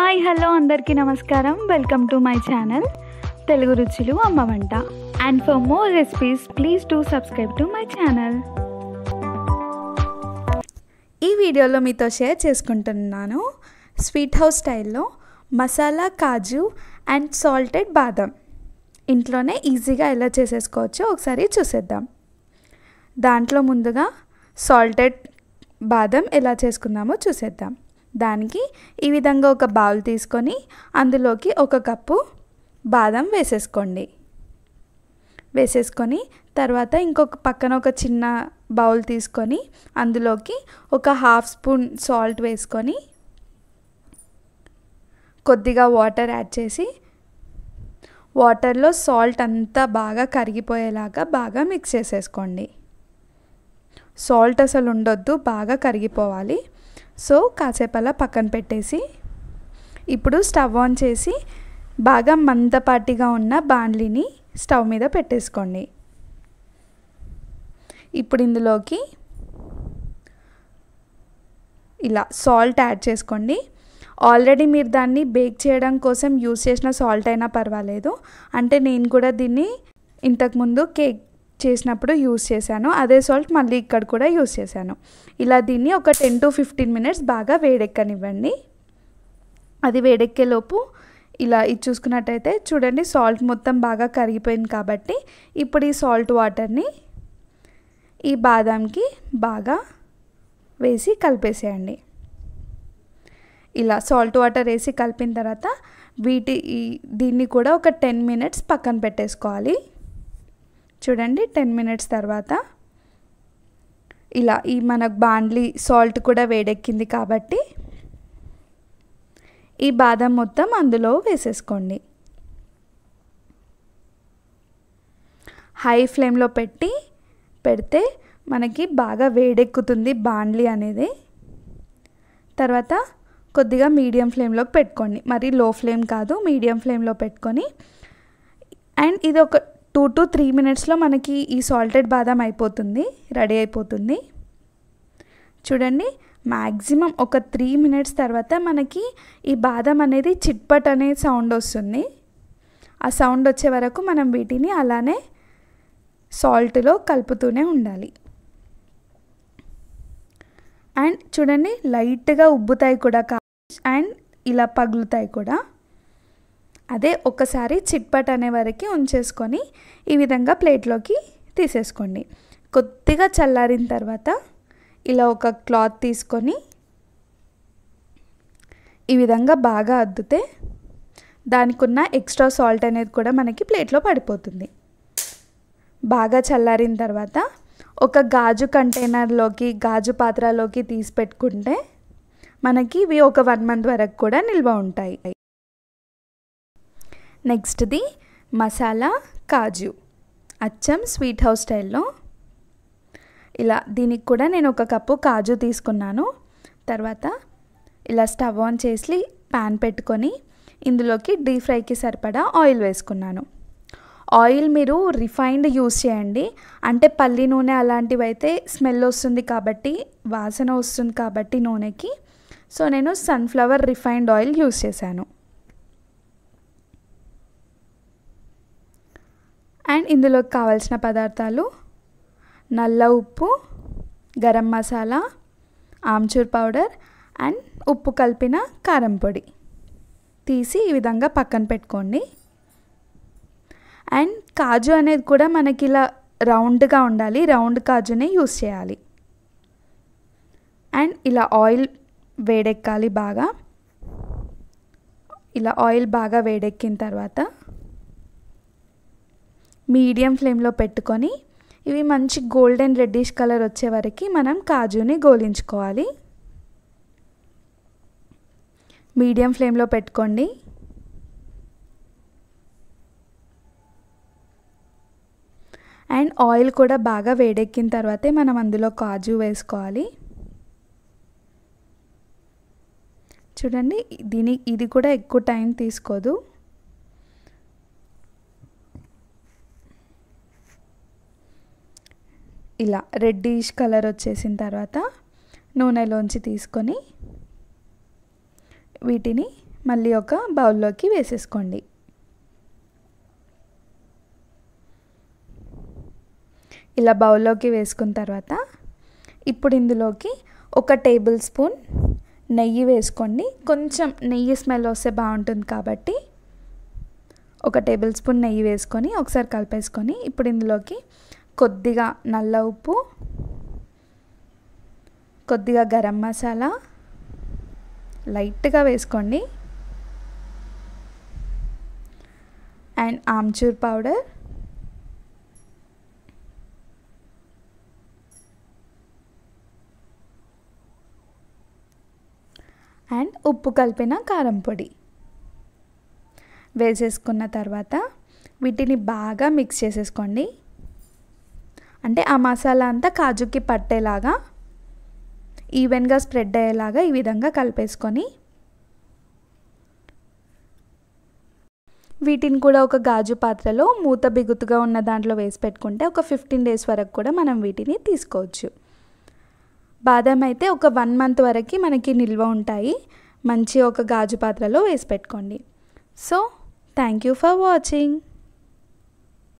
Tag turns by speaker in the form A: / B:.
A: hi hello అందరికీ నమస్కారం welcome to my channel Telugu రుచులు అమ్మ వంట and for more recipes please to subscribe to my channel ఈ వీడియోలో మీతో షేర్ చేసుకుంటున్నాను స్వీట్ హౌస్ స్టైల్లో మసాలా కాజు అండ్ సాల్టెడ్ బాదం ఇంట్లోనే ఈజీగా ఎలా చేసేసుకోవచ్చో ఒకసారి చూసేద్దాం దాంట్లో ముందుగా సాల్టెడ్ బాదం ఎలా చేసుకుందామో చూసేద్దాం దానికి ఈ విధంగా ఒక బౌల్ తీసుకొని అందులోకి ఒక కప్పు బాదం వేసేసుకోండి వేసేసుకొని తర్వాత ఇంకొక పక్కన ఒక చిన్న బౌల్ తీసుకొని అందులోకి ఒక హాఫ్ స్పూన్ సాల్ట్ వేసుకొని కొద్దిగా వాటర్ యాడ్ చేసి వాటర్లో సాల్ట్ అంతా బాగా కరిగిపోయేలాగా బాగా మిక్స్ చేసేసుకోండి సాల్ట్ అసలు ఉండొద్దు బాగా కరిగిపోవాలి సో కాసేపు అలా పక్కన పెట్టేసి ఇప్పుడు స్టవ్ ఆన్ చేసి బాగా మందపాటిగా ఉన్న బాండ్లీని స్టవ్ మీద పెట్టేసుకోండి ఇప్పుడు ఇందులోకి ఇలా సాల్ట్ యాడ్ చేసుకోండి ఆల్రెడీ మీరు దాన్ని బేక్ చేయడం కోసం యూజ్ చేసిన సాల్ట్ అయినా పర్వాలేదు అంటే నేను కూడా దీన్ని ఇంతకుముందు కేక్ చేసినప్పుడు యూస్ చేశాను అదే సాల్ట్ మళ్ళీ ఇక్కడ కూడా యూస్ చేశాను ఇలా దీన్ని ఒక టెన్ టు ఫిఫ్టీన్ మినిట్స్ బాగా వేడెక్కనివ్వండి అది వేడెక్కేలోపు ఇలా ఇది చూసుకున్నట్టయితే చూడండి సాల్ట్ మొత్తం బాగా కరిగిపోయింది కాబట్టి ఇప్పుడు ఈ సాల్ట్ వాటర్ని ఈ బాదాంకి బాగా వేసి కలిపేసేయండి ఇలా సాల్ట్ వాటర్ వేసి కలిపిన తర్వాత వీటి దీన్ని కూడా ఒక టెన్ మినిట్స్ పక్కన పెట్టేసుకోవాలి చూడండి టెన్ మినిట్స్ తర్వాత ఇలా ఈ మనకు బాండ్లీ సాల్ట్ కూడా వేడెక్కింది కాబట్టి ఈ బాదం మొత్తం అందులో వేసేసుకోండి హై ఫ్లేమ్లో పెట్టి పెడితే మనకి బాగా వేడెక్కుతుంది బాండ్లీ అనేది తర్వాత కొద్దిగా మీడియం ఫ్లేమ్లోకి పెట్టుకోండి మరి లో ఫ్లేమ్ కాదు మీడియం ఫ్లేమ్లో పెట్టుకొని అండ్ ఇది ఒక టూ టు త్రీ మినిట్స్లో మనకి ఈ సాల్టెడ్ బాదం అయిపోతుంది రెడీ అయిపోతుంది చూడండి మ్యాక్సిమం ఒక త్రీ మినిట్స్ తర్వాత మనకి ఈ బాదం అనేది చిట్పట్ అనే సౌండ్ వస్తుంది ఆ సౌండ్ వచ్చే వరకు మనం వీటిని అలానే సాల్ట్లో కలుపుతూనే ఉండాలి అండ్ చూడండి లైట్గా ఉబ్బుతాయి కూడా కా అండ్ ఇలా పగులుతాయి కూడా అదే ఒక్కసారి చిట్పట్ అనే వరకు ఉంచేసుకొని ఈ విధంగా ప్లేట్లోకి తీసేసుకోండి కొద్దిగా చల్లారిన తర్వాత ఇలా ఒక క్లాత్ తీసుకొని ఈ విధంగా బాగా అద్దుతే దానికి ఉన్న ఎక్స్ట్రా సాల్ట్ అనేది కూడా మనకి ప్లేట్లో పడిపోతుంది బాగా చల్లారిన తర్వాత ఒక గాజు కంటైనర్లోకి గాజు పాత్రలోకి తీసి పెట్టుకుంటే మనకి ఇవి ఒక వన్ మంత్ వరకు కూడా నిల్వ ఉంటాయి నెక్స్ట్ది మసాలా కాజు అచ్చం స్వీట్ హౌస్ స్టైల్లో ఇలా దీనికి కూడా నేను ఒక కప్పు కాజు తీసుకున్నాను తర్వాత ఇలా స్టవ్ ఆన్ చేసి ప్యాన్ పెట్టుకొని ఇందులోకి డీప్ ఫ్రైకి సరిపడా ఆయిల్ వేసుకున్నాను ఆయిల్ మీరు రిఫైన్డ్ యూస్ చేయండి అంటే పల్లి నూనె అలాంటివి అయితే స్మెల్ వస్తుంది కాబట్టి వాసన వస్తుంది కాబట్టి నూనెకి సో నేను సన్ఫ్లవర్ రిఫైన్డ్ ఆయిల్ యూస్ చేశాను అండ్ ఇందులోకి కావాల్సిన పదార్థాలు నల్ల ఉప్పు గరం మసాలా ఆమ్చూర్ పౌడర్ అండ్ ఉప్పు కలిపిన కారం పొడి తీసి ఈ విధంగా పక్కన పెట్టుకోండి అండ్ కాజు అనేది కూడా మనకి ఇలా రౌండ్గా ఉండాలి రౌండ్ కాజునే యూస్ చేయాలి అండ్ ఇలా ఆయిల్ వేడెక్కాలి బాగా ఇలా ఆయిల్ బాగా వేడెక్కిన తర్వాత మీడియం ఫ్లేమ్లో పెట్టుకొని ఇవి మంచి గోల్డెన్ రెడ్డిష్ కలర్ వచ్చే వరకు మనం కాజుని గోలించుకోవాలి మీడియం ఫ్లేమ్లో పెట్టుకోండి అండ్ ఆయిల్ కూడా బాగా వేడెక్కిన తర్వాతే మనం అందులో కాజు వేసుకోవాలి చూడండి దీని ఇది కూడా ఎక్కువ టైం తీసుకోదు ఇలా రెడ్డిష్ కలర్ వచ్చేసిన తర్వాత నూనెలోంచి తీసుకొని వీటిని మళ్ళీ ఒక బౌల్లోకి వేసేసుకోండి ఇలా బౌల్లోకి వేసుకున్న తర్వాత ఇప్పుడు ఇందులోకి ఒక టేబుల్ స్పూన్ నెయ్యి వేసుకోండి కొంచెం నెయ్యి స్మెల్ వస్తే బాగుంటుంది కాబట్టి ఒక టేబుల్ స్పూన్ నెయ్యి వేసుకొని ఒకసారి కలిపేసుకొని ఇప్పుడు ఇందులోకి కొద్దిగా నల్ల ఉప్పు కొద్దిగా గరం మసాలా లైట్గా వేసుకోండి అండ్ ఆమ్చూర్ పౌడర్ అండ్ ఉప్పు కలిపిన కారం పొడి వేసేసుకున్న తర్వాత వీటిని బాగా మిక్స్ చేసేసుకోండి అంటే ఆ మసాలా అంతా కాజుకి పట్టేలాగా ఈవెన్గా స్ప్రెడ్ అయ్యేలాగా ఈ విధంగా కలిపేసుకొని వీటిని కూడా ఒక గాజు పాత్రలో మూత బిగుతుగా ఉన్న దాంట్లో వేసి పెట్టుకుంటే ఒక ఫిఫ్టీన్ డేస్ వరకు కూడా మనం వీటిని తీసుకోవచ్చు బాదం అయితే ఒక వన్ మంత్ వరకు మనకి నిల్వ ఉంటాయి మంచి ఒక గాజు పాత్రలో వేసి పెట్టుకోండి so thank you for watching